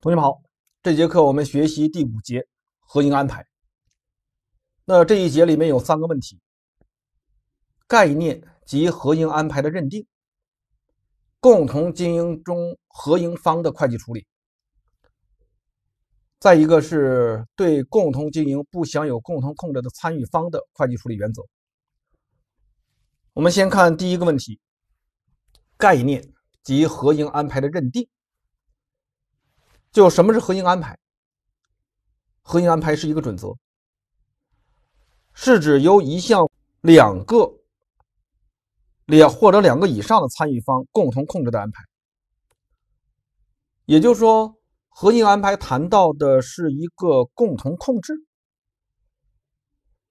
同学们好，这节课我们学习第五节合营安排。那这一节里面有三个问题：概念及合营安排的认定；共同经营中合营方的会计处理；再一个是对共同经营不享有共同控制的参与方的会计处理原则。我们先看第一个问题：概念及合营安排的认定。就什么是合营安排？合营安排是一个准则，是指由一项两个，两或者两个以上的参与方共同控制的安排。也就是说，合营安排谈到的是一个共同控制，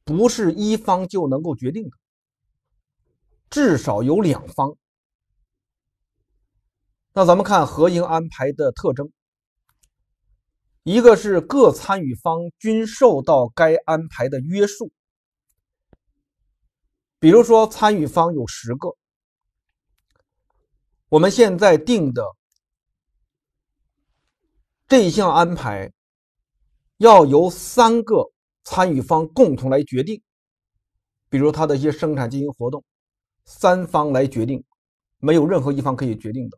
不是一方就能够决定的，至少有两方。那咱们看合营安排的特征。一个是各参与方均受到该安排的约束，比如说参与方有十个，我们现在定的这一项安排要由三个参与方共同来决定，比如他的一些生产经营活动，三方来决定，没有任何一方可以决定的。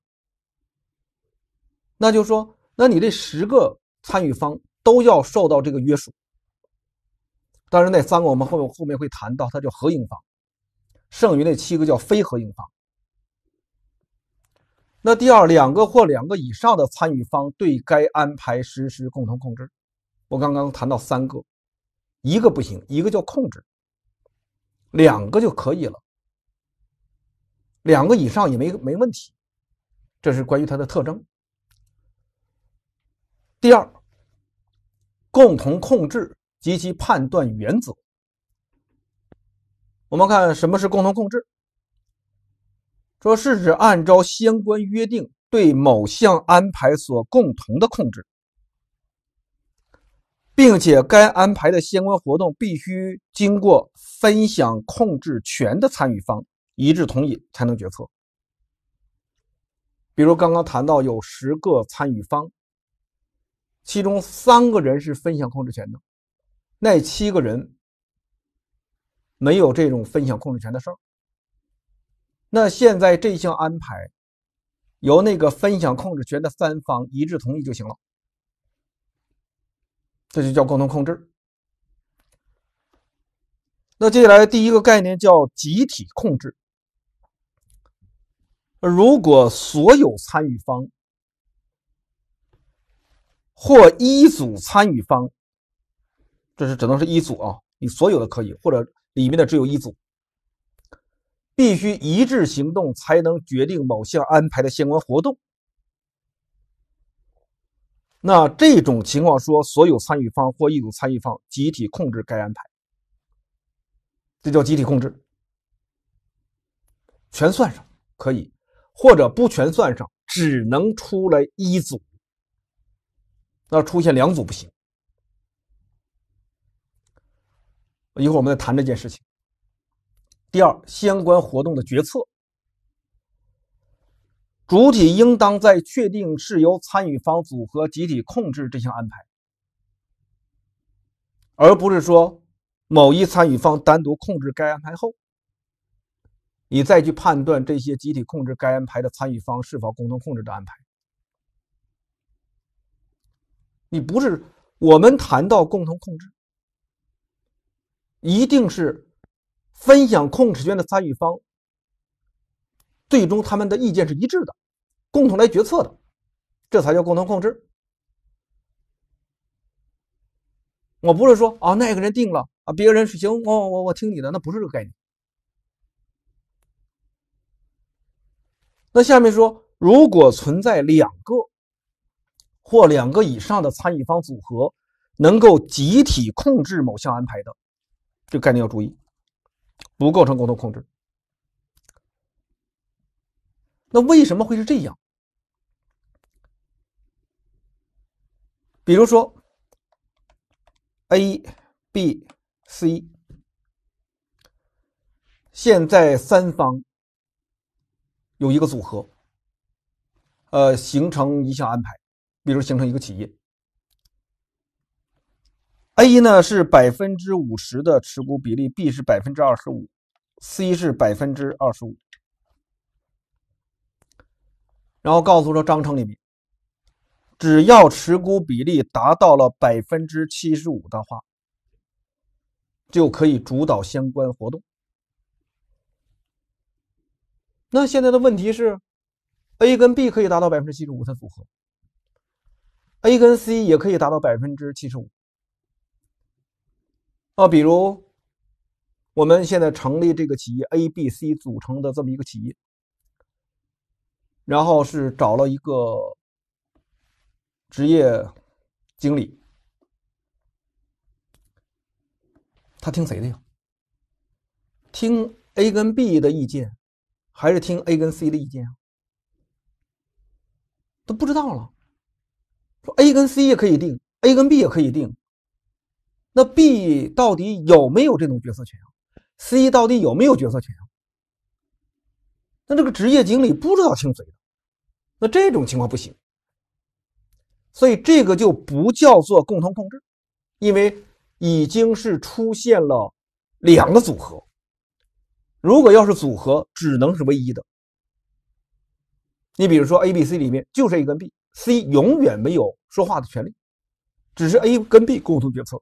那就说，那你这十个。参与方都要受到这个约束。当然，那三个我们后面后面会谈到，它叫合营方，剩余那七个叫非合营方。那第二，两个或两个以上的参与方对该安排实施共同控制。我刚刚谈到三个，一个不行，一个叫控制，两个就可以了，两个以上也没没问题。这是关于它的特征。第二，共同控制及其判断原则。我们看什么是共同控制，说是指按照相关约定对某项安排所共同的控制，并且该安排的相关活动必须经过分享控制权的参与方一致同意才能决策。比如刚刚谈到有十个参与方。其中三个人是分享控制权的，那七个人没有这种分享控制权的事儿。那现在这项安排由那个分享控制权的三方一致同意就行了，这就叫共同控制。那接下来第一个概念叫集体控制，如果所有参与方。或一组参与方，这是只能是一组啊！你所有的可以，或者里面的只有一组，必须一致行动才能决定某项安排的相关活动。那这种情况说，所有参与方或一组参与方集体控制该安排，这叫集体控制，全算上可以，或者不全算上，只能出来一组。那出现两组不行，一会儿我们再谈这件事情。第二，相关活动的决策主体应当在确定是由参与方组合集体控制这项安排，而不是说某一参与方单独控制该安排后，你再去判断这些集体控制该安排的参与方是否共同控制的安排。你不是我们谈到共同控制，一定是分享控制权的参与方，最终他们的意见是一致的，共同来决策的，这才叫共同控制。我不是说啊，那个人定了啊，别人是行，我我我听你的，那不是这个概念。那下面说，如果存在两个。或两个以上的参与方组合能够集体控制某项安排的，这概念要注意，不构成共同控制。那为什么会是这样？比如说，A、B、C，现在三方有一个组合，呃，形成一项安排。比如形成一个企业，A 呢是百分之五十的持股比例，B 是百分之二十五，C 是百分之二十五。然后告诉说章程里面，只要持股比例达到了百分之七十五的话，就可以主导相关活动。那现在的问题是，A 跟 B 可以达到百分之七十五它组合。A 跟 C 也可以达到百分之七十五啊！比如我们现在成立这个企业 A、B、C 组成的这么一个企业，然后是找了一个职业经理，他听谁的呀？听 A 跟 B 的意见，还是听 A 跟 C 的意见啊？都不知道了。说 A 跟 C 也可以定，A 跟 B 也可以定，那 B 到底有没有这种决策权？C 到底有没有决策权？那这个职业经理不知道听谁，的，那这种情况不行。所以这个就不叫做共同控制，因为已经是出现了两个组合。如果要是组合，只能是唯一的。你比如说 A、B、C 里面就是 A 跟 B。C 永远没有说话的权利，只是 A 跟 B 共同决策。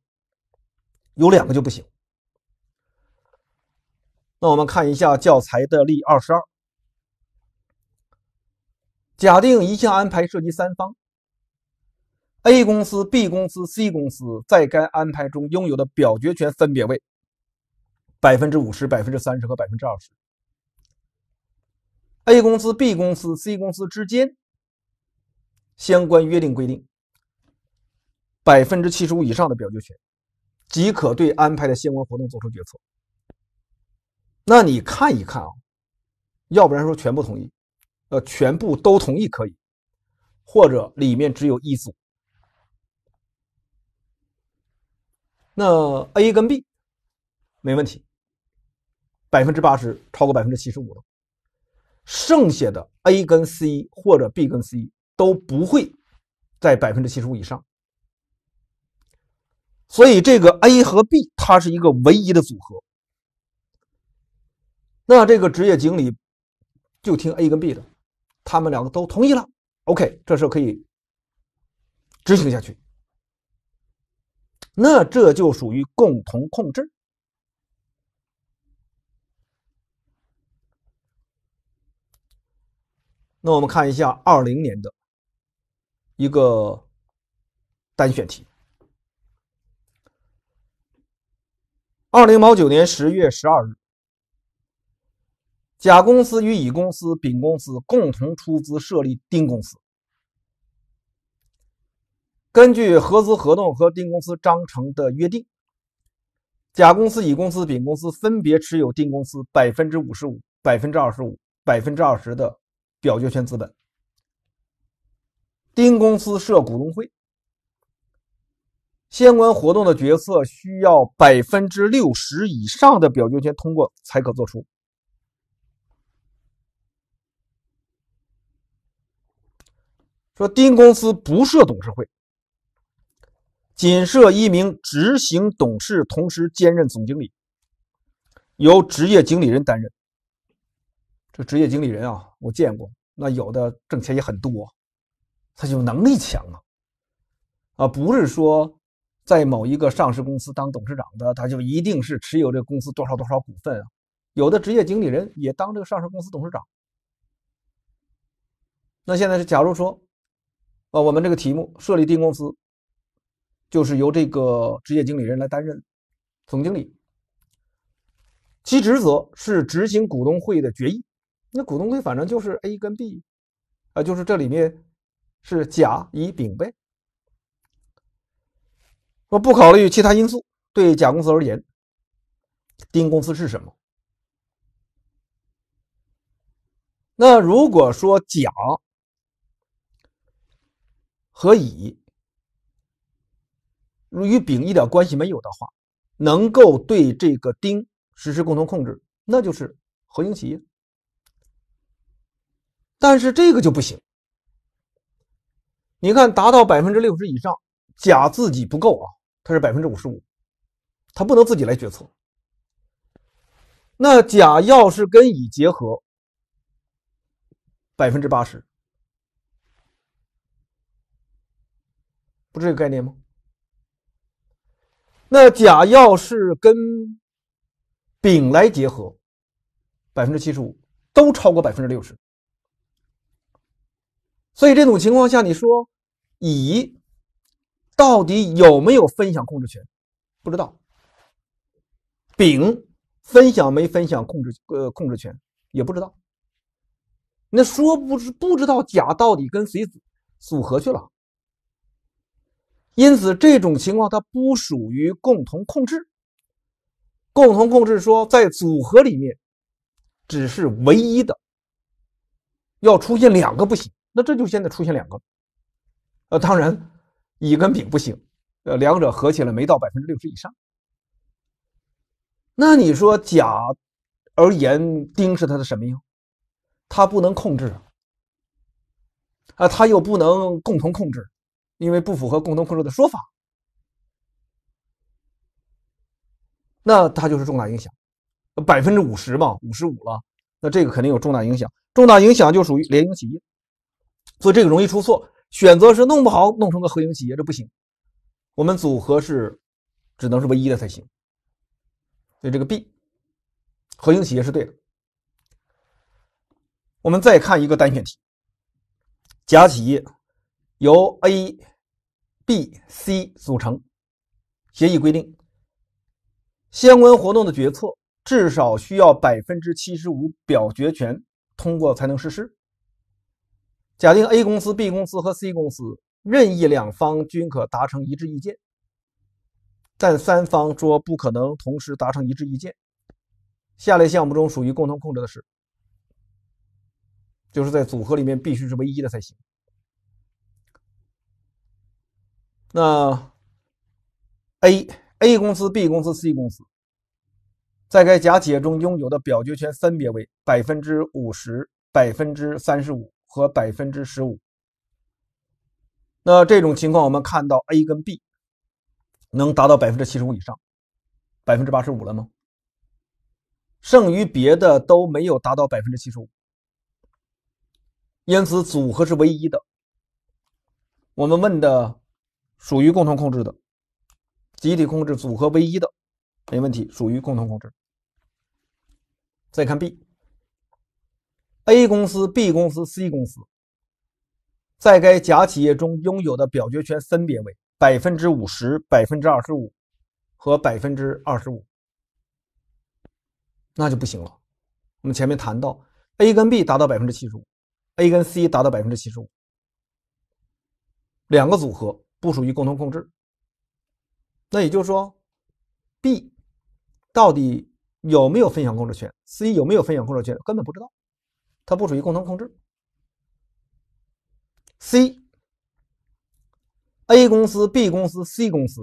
有两个就不行。那我们看一下教材的例二十二。假定一项安排涉及三方：A 公司、B 公司、C 公司在该安排中拥有的表决权分别为百分之五十、百分之三十和百分之二十。A 公司、B 公司、C 公司之间。相关约定规定，百分之七十五以上的表决权，即可对安排的相关活动做出决策。那你看一看啊，要不然说全部同意，呃，全部都同意可以，或者里面只有一组。那 A 跟 B 没问题，百分之八十超过百分之七十五了，剩下的 A 跟 C 或者 B 跟 C。都不会在百分之七十五以上，所以这个 A 和 B 它是一个唯一的组合。那这个职业经理就听 A 跟 B 的，他们两个都同意了，OK，这事可以执行下去。那这就属于共同控制。那我们看一下二零年的。一个单选题。二零某九年十月十二日，甲公司与乙公司、丙公司共同出资设立丁公司。根据合资合同和丁公司章程的约定，甲公司、乙公司、丙公司分别持有丁公司百分之五十五、百分之二十五、百分之二十的表决权资本。丁公司设股东会，相关活动的决策需要百分之六十以上的表决权通过才可作出。说丁公司不设董事会，仅设一名执行董事，同时兼任总经理，由职业经理人担任。这职业经理人啊，我见过，那有的挣钱也很多。他就能力强啊，啊，不是说在某一个上市公司当董事长的，他就一定是持有这个公司多少多少股份啊。有的职业经理人也当这个上市公司董事长。那现在是，假如说，啊，我们这个题目设立定公司，就是由这个职业经理人来担任总经理，其职责是执行股东会的决议。那股东会反正就是 A 跟 B，啊，就是这里面。是甲、乙、丙呗？我不考虑其他因素，对甲公司而言，丁公司是什么？那如果说甲和乙与丙一点关系没有的话，能够对这个丁实施共同控制，那就是合营企业。但是这个就不行。你看，达到百分之六十以上，甲自己不够啊，他是百分之五十五，他不能自己来决策。那甲要是跟乙结合，百分之八十，不是这个概念吗？那甲要是跟丙来结合，百分之七十五，都超过百分之六十。所以这种情况下，你说乙到底有没有分享控制权？不知道。丙分享没分享控制呃控制权也不知道。那说不知不知道甲到底跟谁组合去了。因此这种情况它不属于共同控制。共同控制说在组合里面只是唯一的，要出现两个不行。那这就现在出现两个，呃，当然乙跟丙不行，呃，两者合起来没到百分之六十以上。那你说甲而言，丁是它的什么呀？它不能控制啊，啊，它又不能共同控制，因为不符合共同控制的说法。那它就是重大影响，百分之五十嘛，五十五了，那这个肯定有重大影响。重大影响就属于联营企业。所以这个容易出错，选择是弄不好弄成个核心企业这不行，我们组合是只能是唯一的才行，所以这个 B 核心企业是对的。我们再看一个单选题，甲企业由 A、B、C 组成，协议规定相关活动的决策至少需要百分之七十五表决权通过才能实施。假定 A 公司、B 公司和 C 公司任意两方均可达成一致意见，但三方说不可能同时达成一致意见。下列项目中属于共同控制的是，就是在组合里面必须是唯一的才行。那 A、A 公司、B 公司、C 公司在该假企业中拥有的表决权分别为百分之五十、百分之三十五。和百分之十五，那这种情况我们看到 A 跟 B 能达到百分之七十五以上，百分之八十五了吗？剩余别的都没有达到百分之七十五，因此组合是唯一的。我们问的属于共同控制的，集体控制组合唯一的，没问题，属于共同控制。再看 B。A 公司、B 公司、C 公司在该甲企业中拥有的表决权分别为百分之五十、百分之二十五和百分之二十五，那就不行了。我们前面谈到，A 跟 B 达到百分之七十五，A 跟 C 达到百分之七十五，两个组合不属于共同控制。那也就是说，B 到底有没有分享控制权，C 有没有分享控制权，根本不知道。它不属于共同控制。C、A 公司、B 公司、C 公司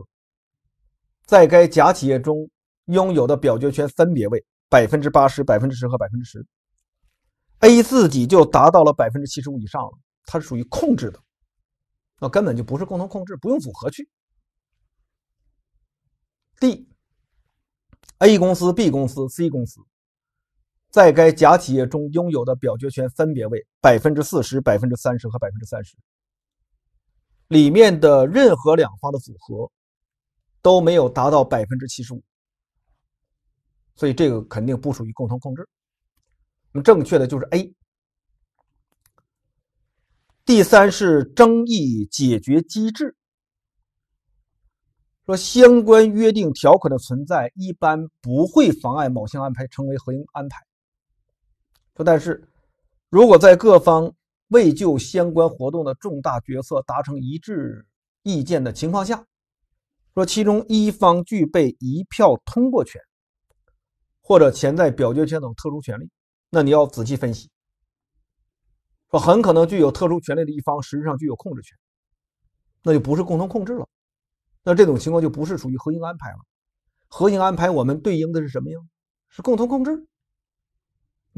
在该甲企业中拥有的表决权分别为百分之八十、百分之十和百分之十。A 自己就达到了百分之七十五以上了，它是属于控制的，那根本就不是共同控制，不用组合去。D、A 公司、B 公司、C 公司。在该甲企业中拥有的表决权分别为百分之四十、百分之三十和百分之三十，里面的任何两方的组合都没有达到百分之七十五，所以这个肯定不属于共同控制。那么正确的就是 A。第三是争议解决机制，说相关约定条款的存在一般不会妨碍某项安排成为合营安排。说，但是如果在各方未就相关活动的重大决策达成一致意见的情况下，说其中一方具备一票通过权或者潜在表决权等特殊权利，那你要仔细分析。说很可能具有特殊权利的一方实质上具有控制权，那就不是共同控制了。那这种情况就不是属于合营安排了。合营安排我们对应的是什么呀？是共同控制。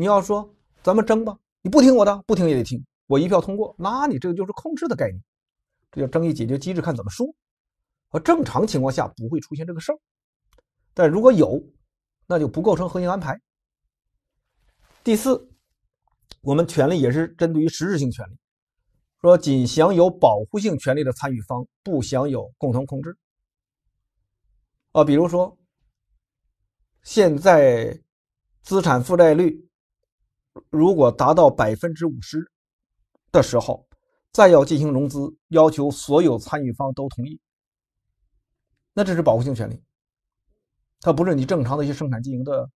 你要说咱们争吧，你不听我的，不听也得听，我一票通过，那你这个就是控制的概念，这叫争议解决机制，看怎么说。啊，正常情况下不会出现这个事儿，但如果有，那就不构成核心安排。第四，我们权利也是针对于实质性权利，说仅享有保护性权利的参与方不享有共同控制。啊，比如说现在资产负债率。如果达到百分之五十的时候，再要进行融资，要求所有参与方都同意，那这是保护性权利，它不是你正常的一些生产经营的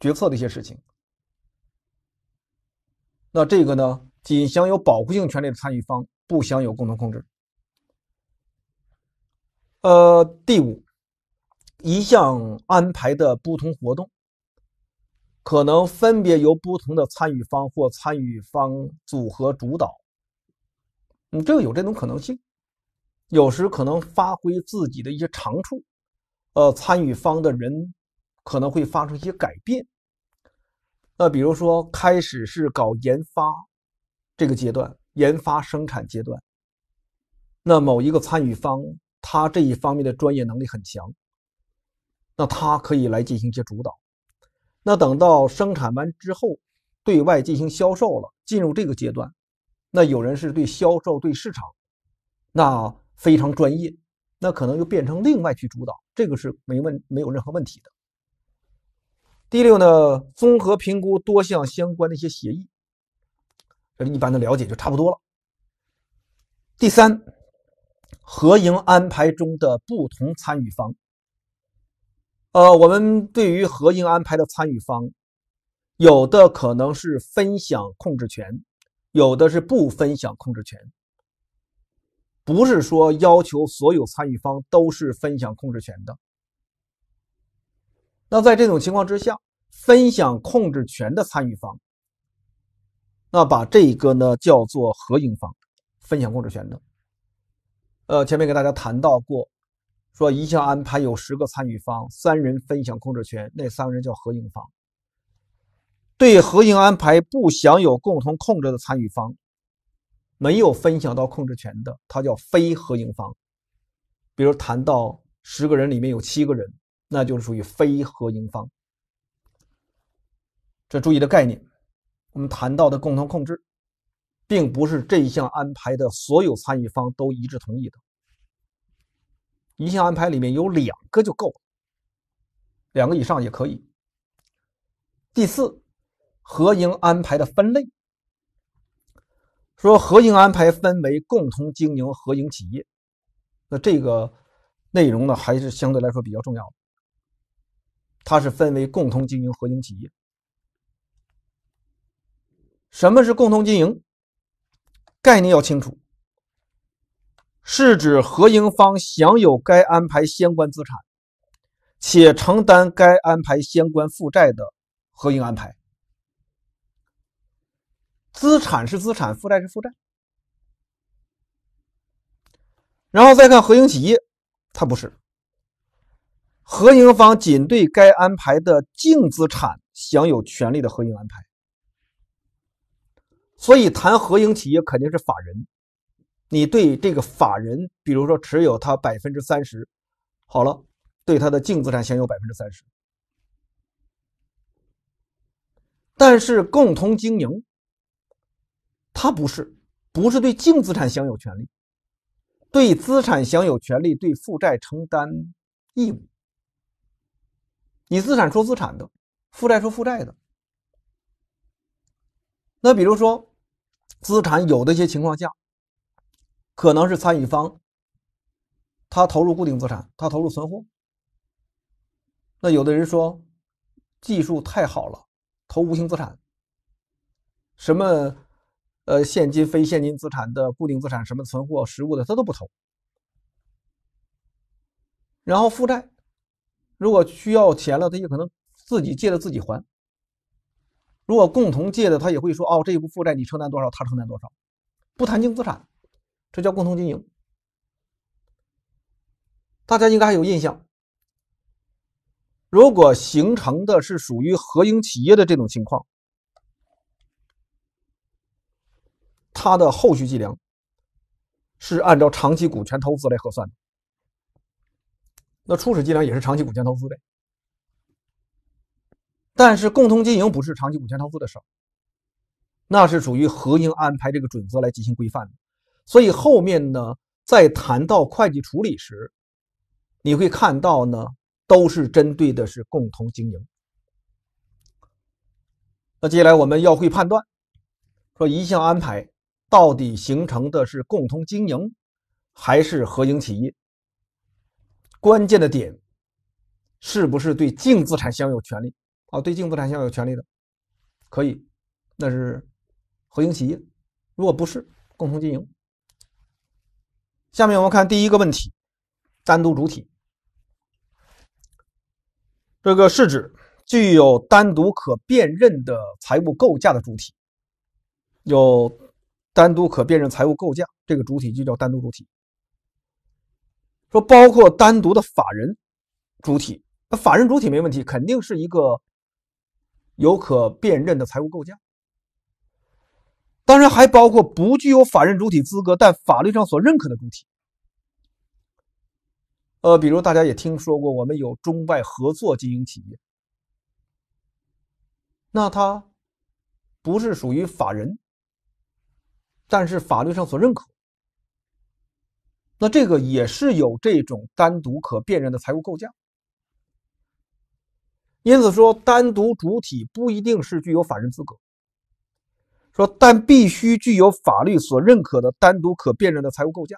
决策的一些事情。那这个呢，仅享有保护性权利的参与方不享有共同控制。呃，第五一项安排的不同活动。可能分别由不同的参与方或参与方组合主导，嗯，这个有这种可能性。有时可能发挥自己的一些长处，呃，参与方的人可能会发生一些改变。那比如说，开始是搞研发这个阶段，研发生产阶段，那某一个参与方他这一方面的专业能力很强，那他可以来进行一些主导。那等到生产完之后，对外进行销售了，进入这个阶段，那有人是对销售、对市场，那非常专业，那可能又变成另外去主导，这个是没问没有任何问题的。第六呢，综合评估多项相关的一些协议，这一般的了解就差不多了。第三，合营安排中的不同参与方。呃，我们对于合营安排的参与方，有的可能是分享控制权，有的是不分享控制权，不是说要求所有参与方都是分享控制权的。那在这种情况之下，分享控制权的参与方，那把这个呢叫做合营方分享控制权的。呃，前面给大家谈到过。说一项安排有十个参与方，三人分享控制权，那三个人叫合营方。对合营安排不享有共同控制的参与方，没有分享到控制权的，它叫非合营方。比如谈到十个人里面有七个人，那就是属于非合营方。这注意的概念，我们谈到的共同控制，并不是这一项安排的所有参与方都一致同意的。一项安排里面有两个就够了，两个以上也可以。第四，合营安排的分类，说合营安排分为共同经营合营企业，那这个内容呢还是相对来说比较重要的，它是分为共同经营合营企业。什么是共同经营？概念要清楚。是指合营方享有该安排相关资产，且承担该安排相关负债的合营安排。资产是资产，负债是负债。然后再看合营企业，它不是。合营方仅对该安排的净资产享有权利的合营安排。所以，谈合营企业肯定是法人。你对这个法人，比如说持有他百分之三十，好了，对他的净资产享有百分之三十，但是共同经营，他不是，不是对净资产享有权利，对资产享有权利，对负债承担义务。你资产说资产的，负债说负债的。那比如说，资产有的一些情况下。可能是参与方，他投入固定资产，他投入存货。那有的人说，技术太好了，投无形资产。什么呃现金、非现金资产的固定资产，什么存货、实物的，他都不投。然后负债，如果需要钱了，他也可能自己借的自己还。如果共同借的，他也会说哦，这部负债你承担多少，他承担多少，不谈净资产。这叫共同经营，大家应该还有印象。如果形成的是属于合营企业的这种情况，它的后续计量是按照长期股权投资来核算的，那初始计量也是长期股权投资呗。但是共同经营不是长期股权投资的事儿，那是属于合营安排这个准则来进行规范的。所以后面呢，在谈到会计处理时，你会看到呢，都是针对的是共同经营。那接下来我们要会判断，说一项安排到底形成的是共同经营还是合营企业？关键的点是不是对净资产享有权利？啊，对净资产享有权利的，可以，那是合营企业；如果不是，共同经营。下面我们看第一个问题，单独主体，这个是指具有单独可辨认的财务构架的主体，有单独可辨认财务构架，这个主体就叫单独主体。说包括单独的法人主体，那法人主体没问题，肯定是一个有可辨认的财务构架。当然，还包括不具有法人主体资格但法律上所认可的主体。呃，比如大家也听说过，我们有中外合作经营企业，那它不是属于法人，但是法律上所认可。那这个也是有这种单独可辨认的财务构架，因此说，单独主体不一定是具有法人资格。说，但必须具有法律所认可的单独可辨认的财务构架。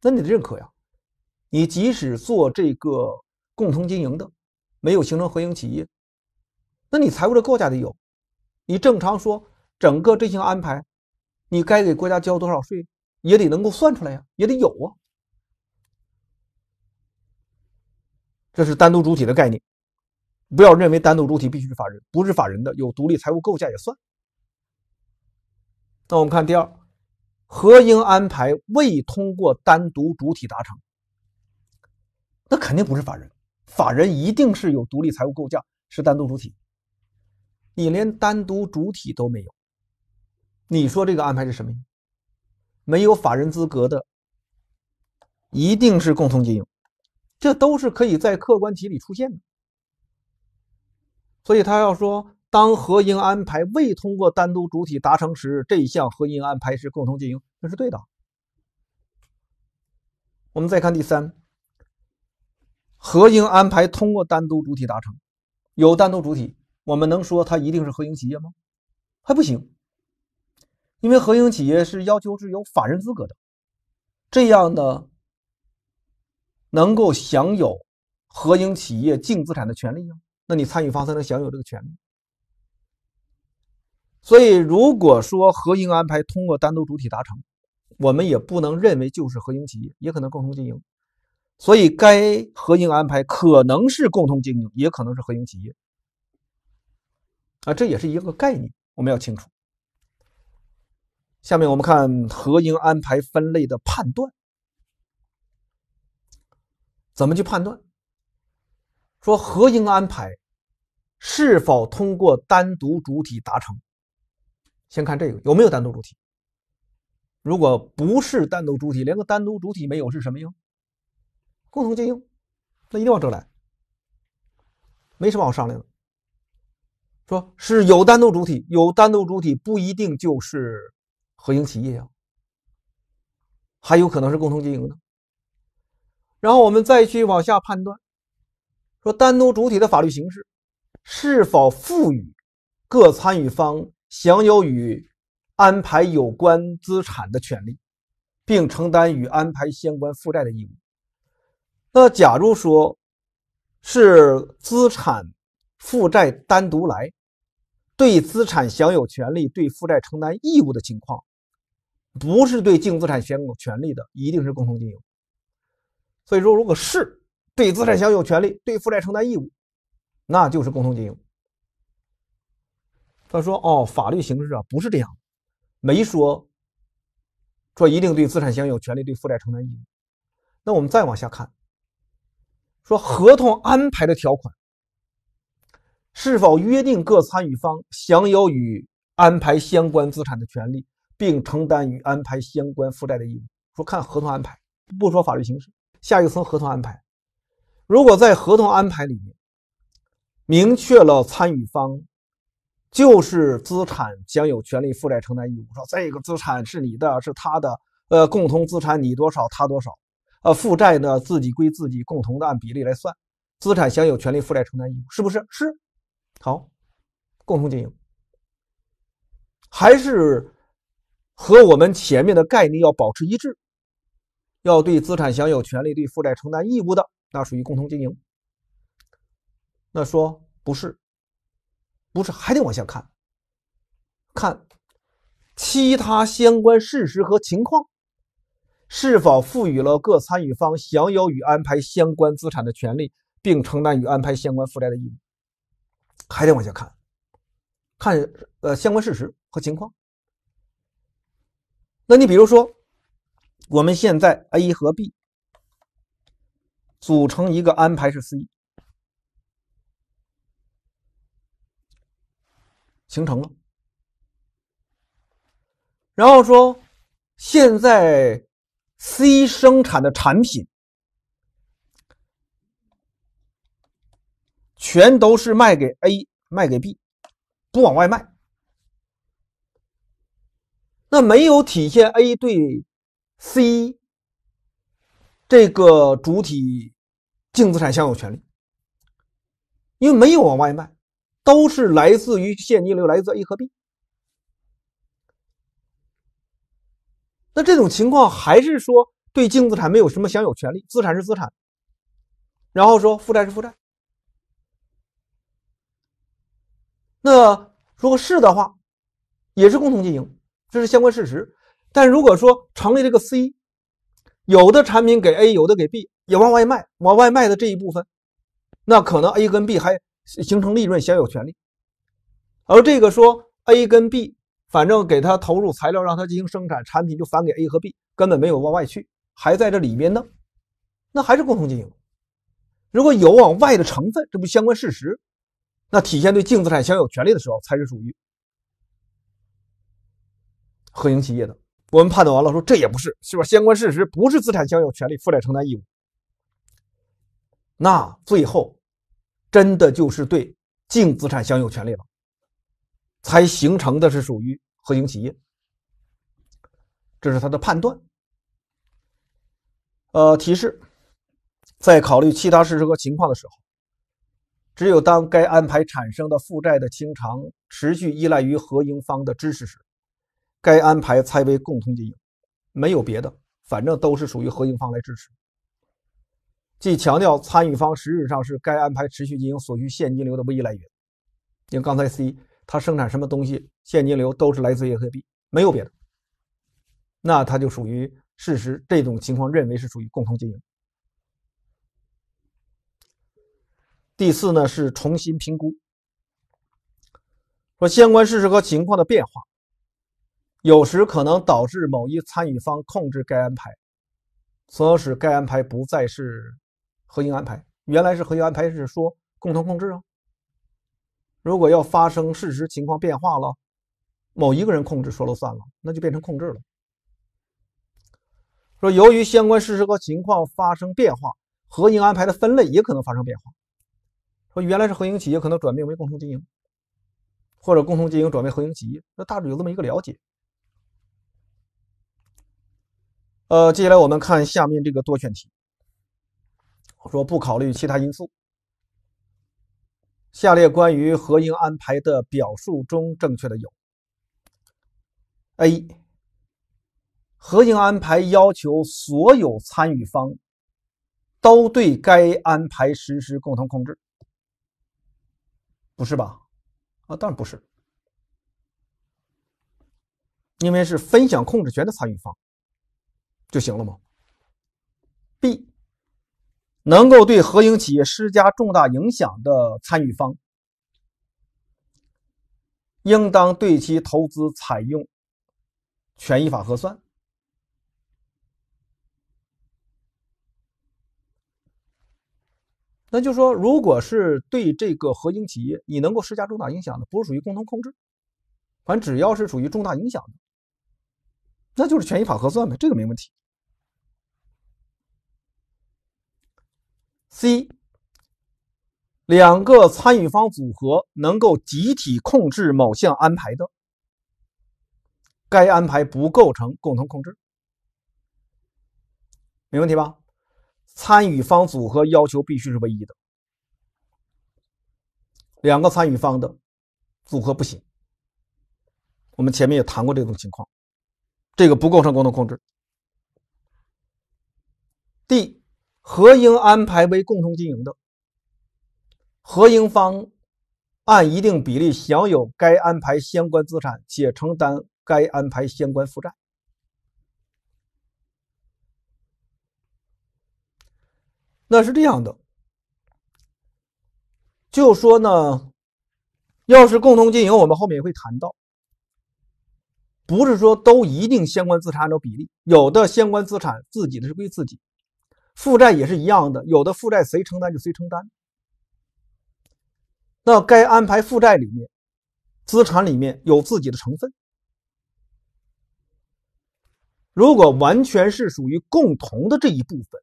那你得认可呀？你即使做这个共同经营的，没有形成合营企业，那你财务的构架得有。你正常说整个这项安排，你该给国家交多少税，也得能够算出来呀，也得有啊。这是单独主体的概念，不要认为单独主体必须是法人，不是法人的有独立财务构架也算。那我们看第二，合营安排未通过单独主体达成，那肯定不是法人，法人一定是有独立财务构架，是单独主体。你连单独主体都没有，你说这个安排是什么意思？没有法人资格的，一定是共同经营，这都是可以在客观题里出现的。所以他要说。当合营安排未通过单独主体达成时，这一项合营安排是共同经营，那是对的。我们再看第三，合营安排通过单独主体达成，有单独主体，我们能说它一定是合营企业吗？还不行，因为合营企业是要求是有法人资格的，这样的能够享有合营企业净资产的权利吗？那你参与方才能享有这个权利。所以，如果说合营安排通过单独主体达成，我们也不能认为就是合营企业，也可能共同经营。所以，该合营安排可能是共同经营，也可能是合营企业。啊，这也是一个概念，我们要清楚。下面我们看合营安排分类的判断，怎么去判断？说合营安排是否通过单独主体达成？先看这个有没有单独主体，如果不是单独主体，连个单独主体没有是什么呀？共同经营，那一定往这来，没什么好商量的。说是有单独主体，有单独主体不一定就是合营企业呀，还有可能是共同经营呢。然后我们再去往下判断，说单独主体的法律形式是否赋予各参与方。享有与安排有关资产的权利，并承担与安排相关负债的义务。那假如说是资产负债单独来，对资产享有权利，对负债承担义务的情况，不是对净资产享有权利的，一定是共同经营。所以说，如果是对资产享有权利，对负债承担义务，那就是共同经营。他说：“哦，法律形式啊，不是这样，没说，说一定对资产享有权利，对负债承担义务。那我们再往下看，说合同安排的条款，是否约定各参与方享有与安排相关资产的权利，并承担与安排相关负债的义务？说看合同安排，不说法律形式。下一层合同安排，如果在合同安排里面明确了参与方。”就是资产享有权利，负债承担义务。说这个资产是你的，是他的，呃，共同资产你多少，他多少，呃，负债呢自己归自己，共同的按比例来算。资产享有权利，负债承担义务，是不是？是。好，共同经营，还是和我们前面的概念要保持一致，要对资产享有权利，对负债承担义务的，那属于共同经营。那说不是。不是，还得往下看，看其他相关事实和情况，是否赋予了各参与方享有与安排相关资产的权利，并承担与安排相关负债的义务，还得往下看，看呃相关事实和情况。那你比如说，我们现在 A 和 B 组成一个安排是 C。形成了，然后说，现在 C 生产的产品全都是卖给 A、卖给 B，不往外卖，那没有体现 A 对 C 这个主体净资产享有权利，因为没有往外卖。都是来自于现金流，来自 A 和 B。那这种情况还是说对净资产没有什么享有权利，资产是资产，然后说负债是负债。那如果是的话，也是共同经营，这是相关事实。但如果说成立这个 C，有的产品给 A，有的给 B，也往外卖，往外卖的这一部分，那可能 A 跟 B 还。形成利润享有权利，而这个说 A 跟 B 反正给他投入材料，让他进行生产，产品就返给 A 和 B，根本没有往外去，还在这里边呢，那还是共同经营。如果有往外的成分，这不相关事实，那体现对净资产享有权利的时候，才是属于合营企业的。我们判断完了，说这也不是，是吧？相关事实不是资产享有权利，负债承担义务，那最后。真的就是对净资产享有权利了，才形成的是属于合营企业。这是他的判断。呃，提示，在考虑其他事实和情况的时候，只有当该安排产生的负债的清偿持续依赖于合营方的支持时，该安排才为共同经营。没有别的，反正都是属于合营方来支持。即强调参与方实质上是该安排持续经营所需现金流的唯一来源，因为刚才 C 它生产什么东西，现金流都是来自于 A 和 B，没有别的，那它就属于事实这种情况，认为是属于共同经营。第四呢是重新评估，说相关事实和情况的变化，有时可能导致某一参与方控制该安排，从而使该安排不再是。合营安排原来是合营安排，是说共同控制啊。如果要发生事实情况变化了，某一个人控制说了算了，那就变成控制了。说由于相关事实和情况发生变化，合营安排的分类也可能发生变化。说原来是合营企业，可能转变为共同经营，或者共同经营转为合营企业，那大致有这么一个了解。呃，接下来我们看下面这个多选题。说不考虑其他因素，下列关于合营安排的表述中正确的有：A. 合营安排要求所有参与方都对该安排实施共同控制。不是吧？啊，当然不是，因为是分享控制权的参与方就行了吗？B。能够对合营企业施加重大影响的参与方，应当对其投资采用权益法核算。那就说，如果是对这个合营企业，你能够施加重大影响的，不是属于共同控制，反正只要是属于重大影响的，那就是权益法核算呗，这个没问题。C，两个参与方组合能够集体控制某项安排的，该安排不构成共同控制，没问题吧？参与方组合要求必须是唯一的，两个参与方的组合不行。我们前面也谈过这种情况，这个不构成共同控制。D。合营安排为共同经营的，合营方按一定比例享有该安排相关资产且承担该安排相关负债，那是这样的。就说呢，要是共同经营，我们后面会谈到，不是说都一定相关资产按照比例，有的相关资产自己的是归自己。负债也是一样的，有的负债谁承担就谁承担。那该安排负债里面、资产里面有自己的成分。如果完全是属于共同的这一部分，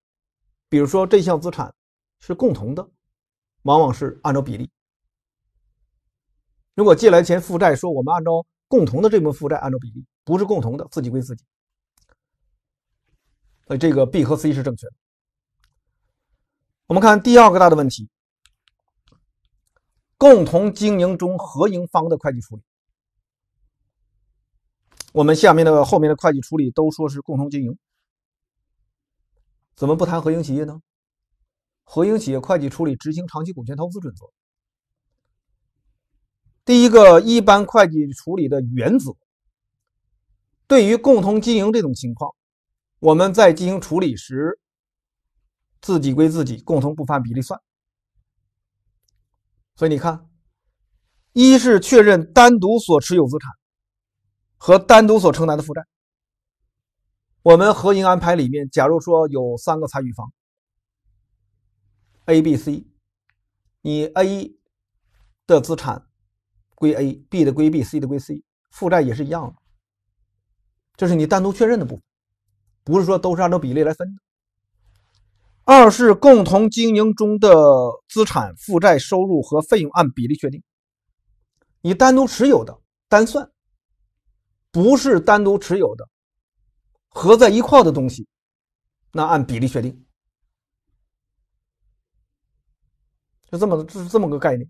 比如说这项资产是共同的，往往是按照比例。如果借来钱负债，说我们按照共同的这部分负债按照比例，不是共同的，自己归自己。所以这个 B 和 C 是正确的。我们看第二个大的问题：共同经营中合营方的会计处理。我们下面的后面的会计处理都说是共同经营，怎么不谈合营企业呢？合营企业会计处理执行长期股权投资准则。第一个一般会计处理的原则，对于共同经营这种情况，我们在进行处理时。自己归自己，共同不发比例算。所以你看，一是确认单独所持有资产和单独所承担的负债。我们合营安排里面，假如说有三个参与方 A、B、C，你 A 的资产归 A，B 的归 B，C 的归 C，负债也是一样的，这是你单独确认的部分，不是说都是按照比例来分的。二是共同经营中的资产负债、收入和费用按比例确定。你单独持有的单算，不是单独持有的合在一块的东西，那按比例确定。就这么，这是这么个概念。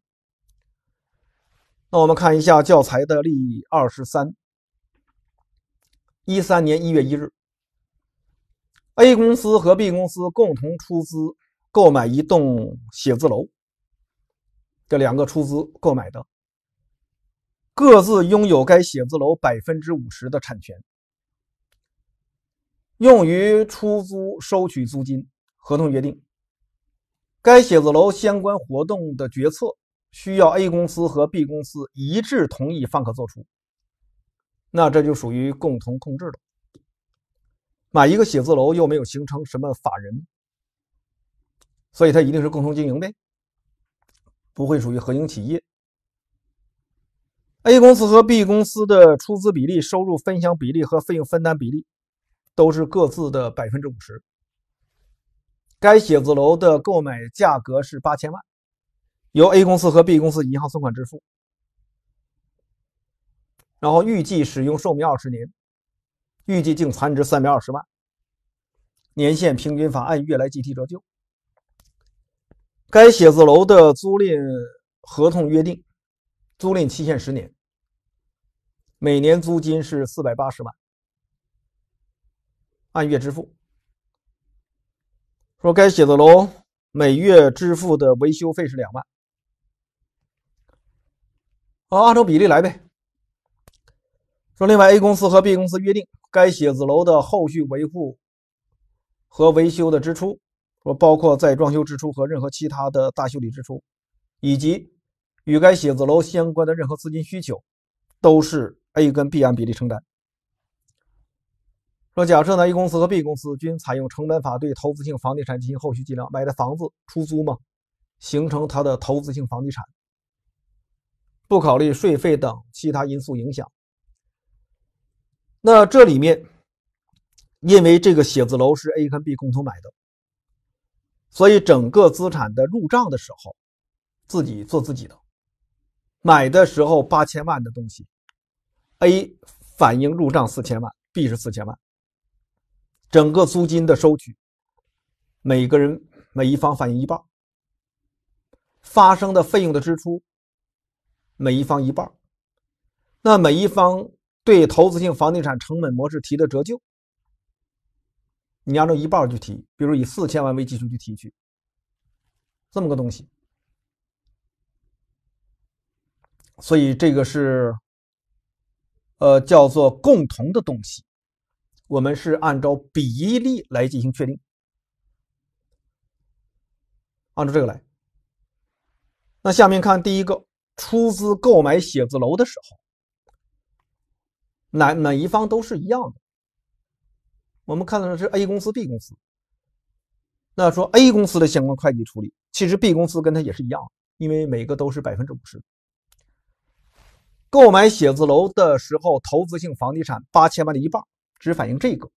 那我们看一下教材的例二十三，一三年一月一日。A 公司和 B 公司共同出资购买一栋写字楼，这两个出资购买的，各自拥有该写字楼百分之五十的产权，用于出租收取租金。合同约定，该写字楼相关活动的决策需要 A 公司和 B 公司一致同意方可做出。那这就属于共同控制了。买一个写字楼又没有形成什么法人，所以它一定是共同经营呗，不会属于合营企业。A 公司和 B 公司的出资比例、收入分享比例和费用分担比例都是各自的百分之五十。该写字楼的购买价格是八千万，由 A 公司和 B 公司银行存款支付，然后预计使用寿命二十年。预计净残值三百二十万，年限平均法按月来计提折旧。该写字楼的租赁合同约定，租赁期限十年，每年租金是四百八十万，按月支付。说该写字楼每月支付的维修费是两万，好，按照比例来呗。说另外，A 公司和 B 公司约定。该写字楼的后续维护和维修的支出，说包括在装修支出和任何其他的大修理支出，以及与该写字楼相关的任何资金需求，都是 A 跟 B 按比例承担。说假设呢，A 公司和 B 公司均采用成本法对投资性房地产进行后续计量，买的房子出租嘛，形成它的投资性房地产，不考虑税费等其他因素影响。那这里面，因为这个写字楼是 A 跟 B 共同买的，所以整个资产的入账的时候，自己做自己的。买的时候八千万的东西，A 反映入账四千万，B 是四千万。整个租金的收取，每个人每一方反映一半。发生的费用的支出，每一方一半。那每一方。对投资性房地产成本模式提的折旧，你按照一半去提，比如以四千万为基础去提取这么个东西。所以这个是，呃，叫做共同的东西，我们是按照比例来进行确定。按照这个来。那下面看第一个，出资购买写字楼的时候。哪每一方都是一样的，我们看到的是 A 公司、B 公司。那说 A 公司的相关会计处理，其实 B 公司跟它也是一样，因为每个都是百分之五十。购买写字楼的时候，投资性房地产八千万的一半，只反映这个，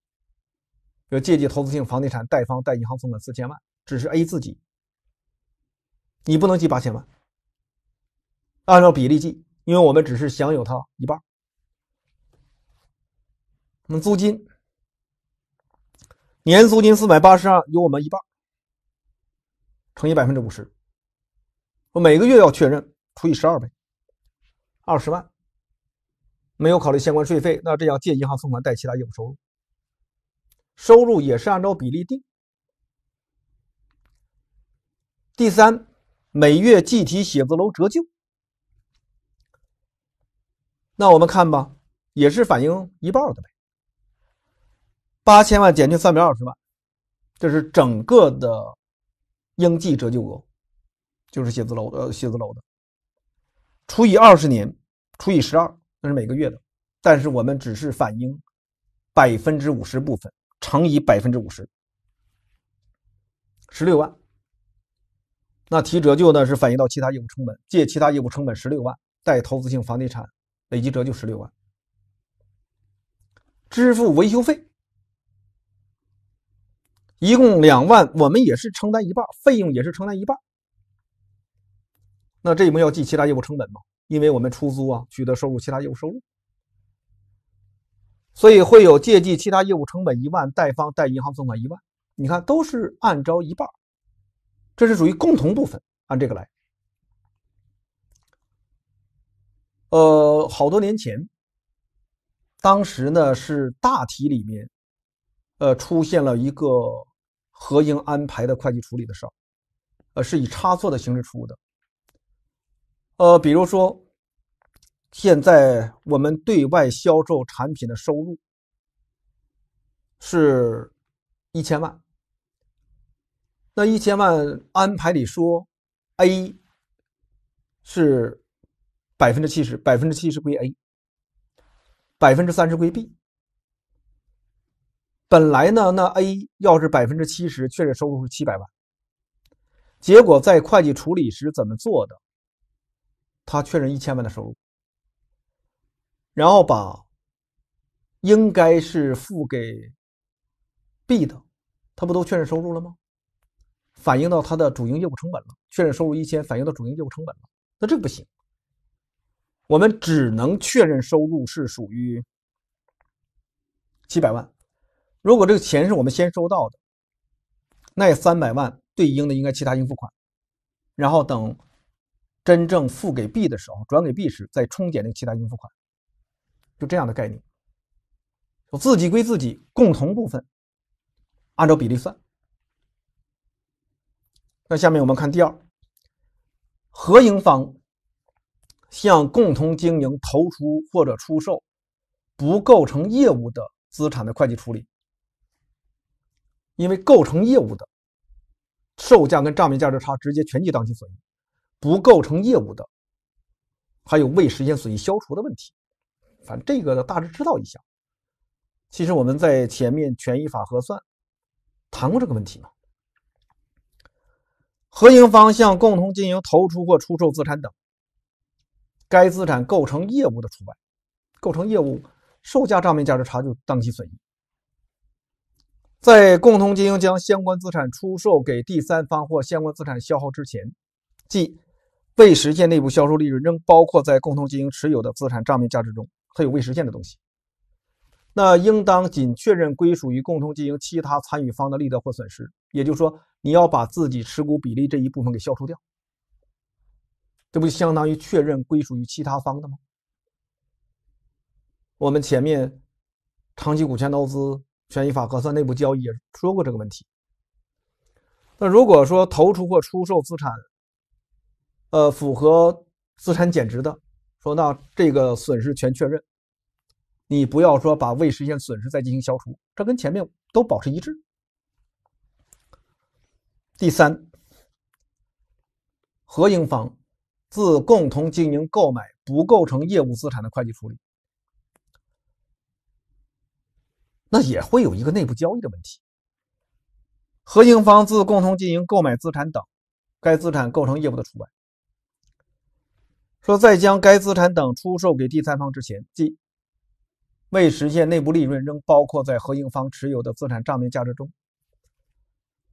有借记投资性房地产，贷方贷银行存款四千万，只是 A 自己，你不能记八千万，按照比例记，因为我们只是享有它一半。那租金年租金四百八十二，有我们一半乘以百分之五十，我每个月要确认除以十二倍，二十万，没有考虑相关税费，那这样借银行存款贷其他业务收入，收入也是按照比例定。第三，每月计提写字楼折旧，那我们看吧，也是反映一半的呗。八千万减去三百二十万，这是整个的应计折旧额，就是写字楼呃写字楼的，除以二十年，除以十二，那是每个月的。但是我们只是反映百分之五十部分，乘以百分之五十，十六万。那提折旧呢，是反映到其他业务成本，借其他业务成本十六万，贷投资性房地产累计折旧十六万。支付维修费。一共两万，我们也是承担一半费用，也是承担一半。那这一幕要记其他业务成本吗？因为我们出租啊取得收入，其他业务收入，所以会有借记其他业务成本一万，贷方贷银行存款一万。你看，都是按照一半，这是属于共同部分，按这个来。呃，好多年前，当时呢是大题里面，呃，出现了一个。合应安排的会计处理的事儿，呃，是以差错的形式出的。呃，比如说，现在我们对外销售产品的收入是一千万，那一千万安排里说，A 是百分之七十，百分之七十归 A，百分之三十归 B。本来呢，那 A 要是百分之七十确认收入是七百万，结果在会计处理时怎么做的？他确认一千万的收入，然后把应该是付给 B 的，他不都确认收入了吗？反映到他的主营业务成本了，确认收入一千，反映到主营业务成本了，那这不行。我们只能确认收入是属于七百万。如果这个钱是我们先收到的，那三百万对应的应该其他应付款，然后等真正付给 B 的时候，转给 B 时再冲减这个其他应付款，就这样的概念。我自己归自己，共同部分按照比例算。那下面我们看第二，合营方向共同经营投出或者出售不构成业务的资产的会计处理。因为构成业务的售价跟账面价值差直接全记当期损益，不构成业务的还有未实现损益消除的问题，反正这个大致知道一下。其实我们在前面权益法核算谈过这个问题嘛。合营方向共同经营投出或出售资产等，该资产构成业务的除外，构成业务售价账面价值差就当期损益。在共同经营将相关资产出售给第三方或相关资产消耗之前，即未实现内部销售利润仍包括在共同经营持有的资产账面价值中还有未实现的东西，那应当仅确认归属于共同经营其他参与方的利得或损失。也就是说，你要把自己持股比例这一部分给消除掉，这不就相当于确认归属于其他方的吗？我们前面长期股权投资。权益法核算内部交易也说过这个问题。那如果说投出或出售资产，呃，符合资产减值的，说那这个损失全确认，你不要说把未实现损失再进行消除，这跟前面都保持一致。第三，合营房自共同经营购买不构成业务资产的会计处理。那也会有一个内部交易的问题。合营方自共同经营购买资产等，该资产构成业务的除外。说在将该资产等出售给第三方之前，即未实现内部利润仍包括在合营方持有的资产账面价值中，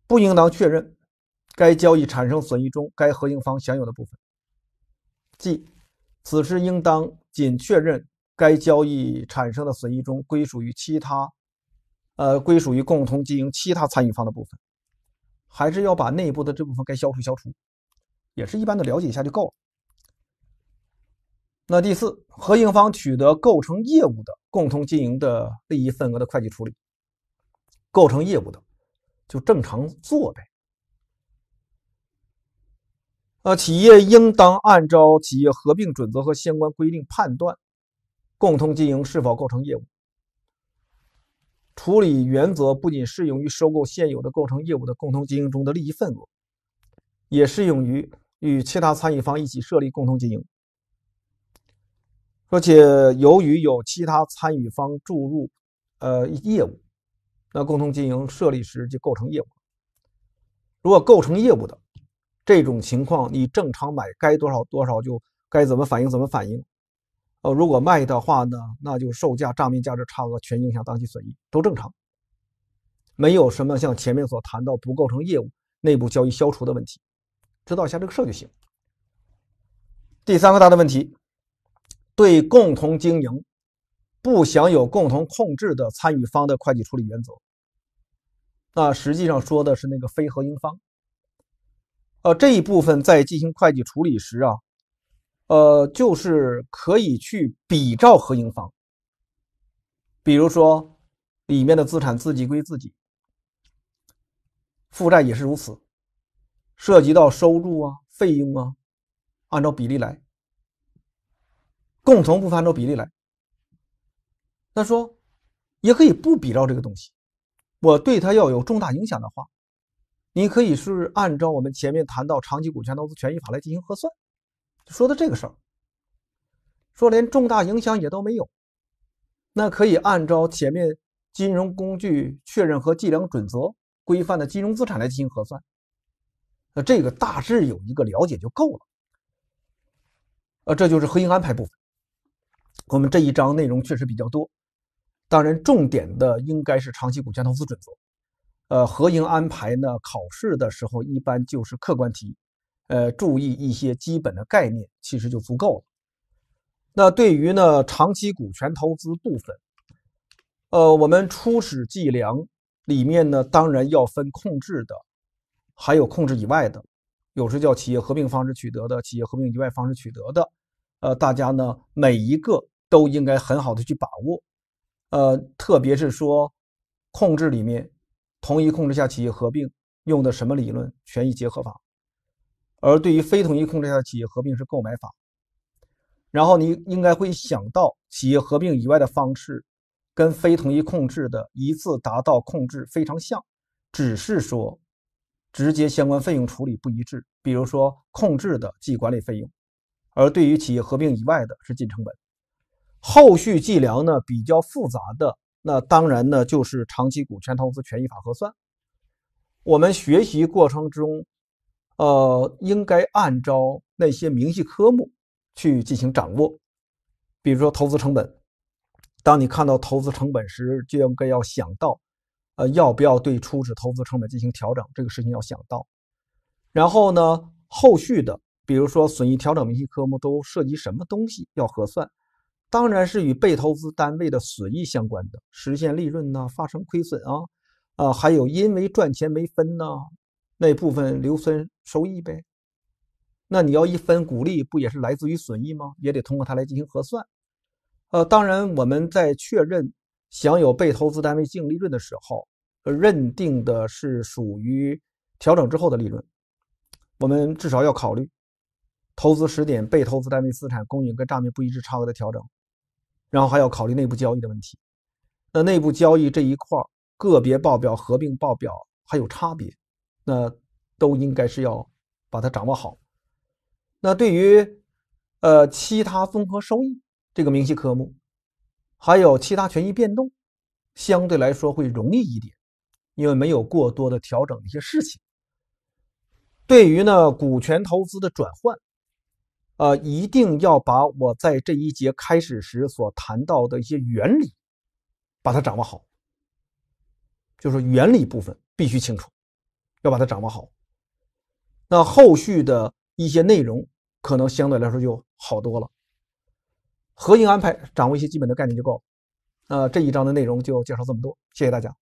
不应当确认该交易产生损益中该合营方享有的部分。即此时应当仅确认该交易产生的损益中归属于其他。呃，归属于共同经营其他参与方的部分，还是要把内部的这部分该消除消除，也是一般的了解一下就够了。那第四，合营方取得构成业务的共同经营的利益份额的会计处理，构成业务的就正常做呗。呃，企业应当按照企业合并准则和相关规定判断共同经营是否构成业务。处理原则不仅适用于收购现有的构成业务的共同经营中的利益份额，也适用于与其他参与方一起设立共同经营。而且，由于有其他参与方注入，呃，业务，那共同经营设立时就构成业务。如果构成业务的这种情况，你正常买该多少多少就该怎么反映怎么反映。呃，如果卖的话呢，那就售价账面价值差额全影响当期损益，都正常，没有什么像前面所谈到不构成业务、内部交易消除的问题，知道一下这个事儿就行。第三个大的问题，对共同经营不享有共同控制的参与方的会计处理原则，那实际上说的是那个非合营方。呃，这一部分在进行会计处理时啊。呃，就是可以去比照合营方，比如说里面的资产自己归自己，负债也是如此，涉及到收入啊、费用啊，按照比例来，共同不按照比例来。他说，也可以不比照这个东西，我对它要有重大影响的话，你可以是按照我们前面谈到长期股权投资权益法来进行核算。说的这个事儿，说连重大影响也都没有，那可以按照前面金融工具确认和计量准则规范的金融资产来进行核算。那这个大致有一个了解就够了。呃，这就是合营安排部分。我们这一章内容确实比较多，当然重点的应该是长期股权投资准则。呃，合营安排呢，考试的时候一般就是客观题。呃，注意一些基本的概念，其实就足够了。那对于呢长期股权投资部分，呃，我们初始计量里面呢，当然要分控制的，还有控制以外的，有时叫企业合并方式取得的，企业合并以外方式取得的。呃，大家呢每一个都应该很好的去把握。呃，特别是说控制里面，同一控制下企业合并用的什么理论？权益结合法。而对于非同一控制下的企业合并是购买法，然后你应该会想到企业合并以外的方式，跟非同一控制的一次达到控制非常像，只是说直接相关费用处理不一致。比如说控制的计管理费用，而对于企业合并以外的是进成本。后续计量呢比较复杂的那当然呢就是长期股权投资权益法核算。我们学习过程中。呃，应该按照那些明细科目去进行掌握。比如说投资成本，当你看到投资成本时，就应该要想到，呃，要不要对初始投资成本进行调整，这个事情要想到。然后呢，后续的，比如说损益调整明细科目都涉及什么东西要核算，当然是与被投资单位的损益相关的，实现利润呢，发生亏损啊，啊，还有因为赚钱没分呢。那部分留存收益呗，那你要一分股利，不也是来自于损益吗？也得通过它来进行核算。呃，当然我们在确认享有被投资单位净利润的时候，认定的是属于调整之后的利润。我们至少要考虑投资时点被投资单位资产公允跟账面不一致差额的调整，然后还要考虑内部交易的问题。那内部交易这一块，个别报表、合并报表还有差别。那都应该是要把它掌握好。那对于呃其他综合收益这个明细科目，还有其他权益变动，相对来说会容易一点，因为没有过多的调整一些事情。对于呢股权投资的转换，呃，一定要把我在这一节开始时所谈到的一些原理，把它掌握好，就是原理部分必须清楚。要把它掌握好，那后续的一些内容可能相对来说就好多了。核心安排，掌握一些基本的概念就够了。那这一章的内容就介绍这么多，谢谢大家。